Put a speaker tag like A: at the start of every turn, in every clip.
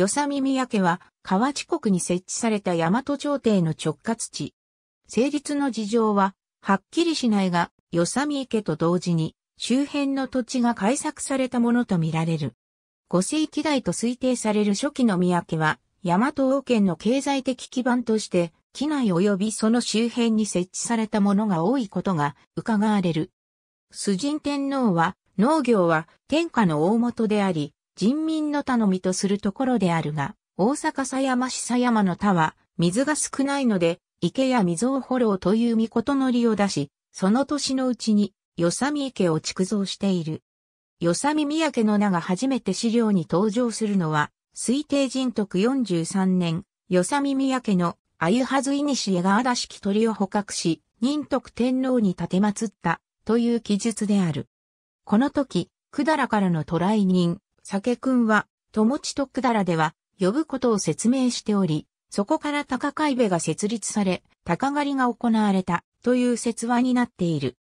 A: 与佐美宮家は、河内国に設置された大和朝廷の直轄地。成立の事情は、はっきりしないが、与佐美家と同時に、周辺の土地が開削されたものとみられる。五世紀代と推定される初期の宮家は、大和王権の経済的基盤として、機内及びその周辺に設置されたものが多いことが伺われる。崇神天皇は、農業は天下の大元であり、人民の頼みとするところであるが、大阪狭山市狭山の田は、水が少ないので、池や水を掘ろうという御事の利を出し、その年のうちに、よさみ池を築造している。よさみ宮家の名が初めて資料に登場するのは、推定人徳43年、よさみ宮家のあゆはずいにしえがあしき鳥を捕獲し、仁徳天皇に立てまつった、という記述である。この時、くだらからの捕来人、酒くんは、友とくだらでは、呼ぶことを説明しており、そこから高海部が設立され、高狩りが行われた、という説話になっている。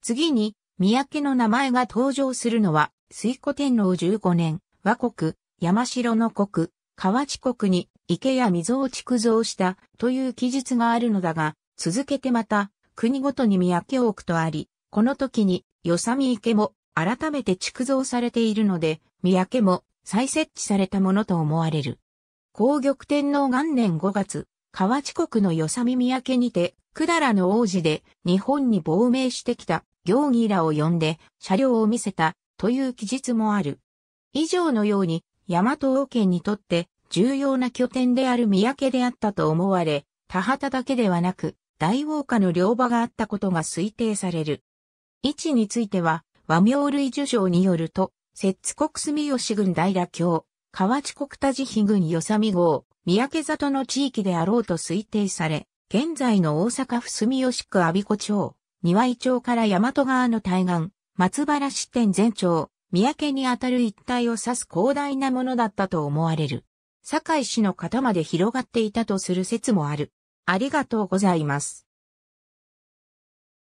A: 次に、三宅の名前が登場するのは、水古天皇15年、和国、山城の国、河内国に池や溝を築造したという記述があるのだが、続けてまた国ごとに三宅を置くとあり、この時によさみ池も改めて築造されているので、三宅も再設置されたものと思われる。皇玉天皇元年5月、河内国の与み三宅にて、百済の王子で日本に亡命してきた行儀らを呼んで車両を見せたという記述もある。以上のように、大和王権にとって重要な拠点である三宅であったと思われ、田畑だけではなく、大王家の両場があったことが推定される。位置については、和名類受賞によると、摂津国住吉郡羅京、河内国田寺比郡与佐美郷、三宅里の地域であろうと推定され、現在の大阪府住吉区阿鼻子町、庭井町から大和川の対岸、松原支店全町、三宅にあたる一帯を指す広大なものだったと思われる。堺市の方まで広がっていたとする説もある。ありがとうございます。